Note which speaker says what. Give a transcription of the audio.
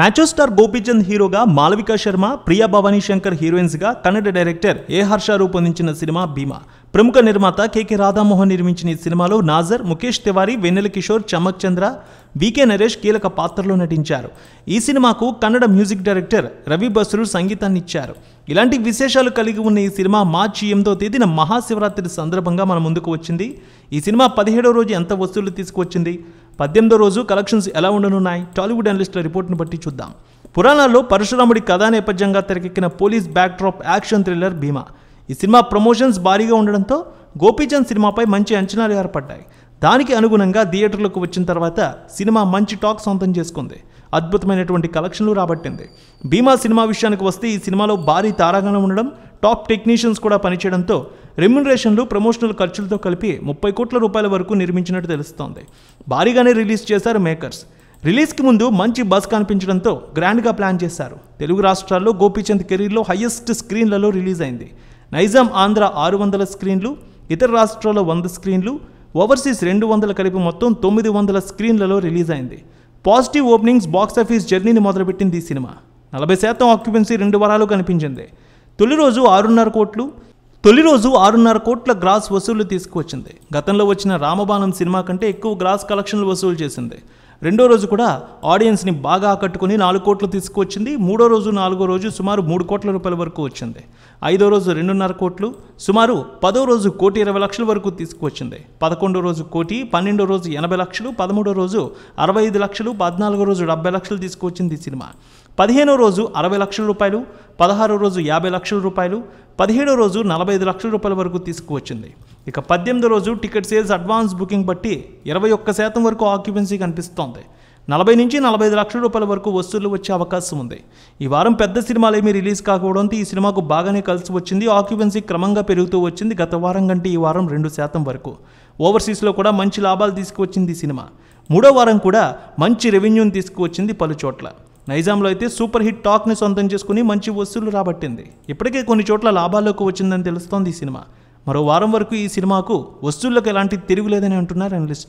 Speaker 1: మ్యాచో star Gopichand హీరోగా మాలవికా శర్మ ప్రియా భవానీ శంకర్ హీరోయిన్స్గా Kannada director A Harsha రూపొందించిన సినిమా భీమా ప్రముఖ నిర్మాత కెకె రాధామోహన్ నిర్మించిన ఈ సినిమాలో నాజర్ ముఖేష్ తివారీ వెన్నెల కిషోర్ చమక్ చంద్ర వికే నరేష్ కీలక పాత్రలో నటించారు ఈ సినిమాకు కన్నడ మ్యూజిక్ డైరెక్టర్ రవి బసురు సంగీతాన్ని ఇచ్చారు ఇలాంటి విశేషాలు కలిగి ఉన్న ఈ సినిమా మార్చి ఎనిమిదో తేదీన మహాశివరాత్రి సందర్భంగా మన ముందుకు వచ్చింది ఈ సినిమా పదిహేడో రోజు ఎంత వసూళ్లు తీసుకువచ్చింది పద్దెనిమిదో రోజు కలెక్షన్స్ ఎలా ఉండనున్నాయి టాలీవుడ్ అనలిస్టుల రిపోర్ట్ను బట్టి చూద్దాం పురాణాల్లో పరశురాముడి కథా నేపథ్యంగా తెరకెక్కిన police backdrop action thriller Bheema ఈ సినిమా ప్రమోషన్స్ భారీగా ఉండడంతో గోపీచంద్ సినిమాపై మంచి అంచనాలు ఏర్పడ్డాయి దానికి అనుగుణంగా థియేటర్లకు వచ్చిన తర్వాత సినిమా మంచి టాక్ సొంతం చేసుకుంది అద్భుతమైనటువంటి కలెక్షన్లు రాబట్టింది భీమా సినిమా విషయానికి వస్తే ఈ సినిమాలో భారీ తారాగణం ఉండడం టాప్ టెక్నీషియన్స్ కూడా పనిచేయడంతో రెమ్యునరేషన్లు ప్రమోషనల్ ఖర్చులతో కలిపి ముప్పై కోట్ల రూపాయల వరకు నిర్మించినట్టు తెలుస్తోంది భారీగానే రిలీజ్ చేశారు మేకర్స్ రిలీజ్కి ముందు మంచి బస్ కనిపించడంతో గ్రాండ్గా ప్లాన్ చేశారు తెలుగు రాష్ట్రాల్లో గోపీచంద్ కెరీర్లో హయ్యెస్ట్ స్క్రీన్లలో రిలీజ్ అయింది నైజాం ఆంధ్ర ఆరు వందల స్క్రీన్లు ఇతర రాష్ట్రాల్లో వంద స్క్రీన్లు ఓవర్సీస్ రెండు వందల కలిపి మొత్తం తొమ్మిది వందల స్క్రీన్లలో రిలీజ్ అయింది పాజిటివ్ ఓపెనింగ్స్ బాక్సాఫీస్ జర్నీని మొదలుపెట్టింది ఈ సినిమా నలభై శాతం ఆక్యుపెన్సీ రెండు వారాలు కనిపించింది తొలి రోజు ఆరున్నర కోట్లు తొలి రోజు ఆరున్నర కోట్ల గ్రాస్ వసూళ్లు తీసుకువచ్చింది గతంలో వచ్చిన రామబాణం సినిమా కంటే ఎక్కువ గ్రాస్ కలెక్షన్లు వసూలు చేసింది రెండో రోజు కూడా ఆడియన్స్ని బాగా ఆకట్టుకుని నాలుగు కోట్లు తీసుకువచ్చింది మూడో రోజు నాలుగో రోజు సుమారు మూడు కోట్ల రూపాయల వరకు వచ్చింది ఐదో రోజు రెండున్నర కోట్లు సుమారు పదో రోజు కోటి ఇరవై లక్షల వరకు తీసుకువచ్చింది పదకొండో రోజు కోటి పన్నెండో రోజు ఎనభై లక్షలు పదమూడో రోజు అరవై ఐదు లక్షలు పద్నాలుగో రోజు డెబ్బై లక్షలు తీసుకువచ్చింది ఈ సినిమా పదిహేనో రోజు అరవై లక్షల రూపాయలు పదహారో రోజు యాభై లక్షల రూపాయలు పదిహేడో రోజు నలభై ఐదు లక్షల రూపాయల వరకు తీసుకువచ్చింది ఇక పద్దెనిమిది రోజు టికెట్ సేల్స్ అడ్వాన్స్ బుకింగ్ బట్టి ఇరవై ఒక్క శాతం వరకు ఆక్యుపెన్సీ కనిపిస్తోంది నలభై నుంచి నలభై ఐదు లక్షల రూపాయల వరకు వసూళ్లు వచ్చే అవకాశం ఉంది ఈ వారం పెద్ద సినిమాలు ఏమీ రిలీజ్ కాకపోవడంతో ఈ సినిమాకు బాగానే కలిసి వచ్చింది ఆక్యుపెన్సీ క్రమంగా పెరుగుతూ వచ్చింది గత వారం కంటే ఈ వారం రెండు శాతం వరకు ఓవర్సీస్లో కూడా మంచి లాభాలు తీసుకువచ్చింది ఈ సినిమా మూడో వారం కూడా మంచి రెవెన్యూని తీసుకువచ్చింది పలు చోట్ల నైజాంలో అయితే సూపర్ హిట్ టాక్ని సొంతం చేసుకుని మంచి వసూళ్లు రాబట్టింది ఇప్పటికే కొన్ని చోట్ల లాభాల్లోకి వచ్చిందని తెలుస్తోంది ఈ సినిమా మరో వారం వరకు ఈ సినిమాకు వస్తువులకు ఎలాంటి తిరుగులేదని అంటున్నారు అనలిస్ట్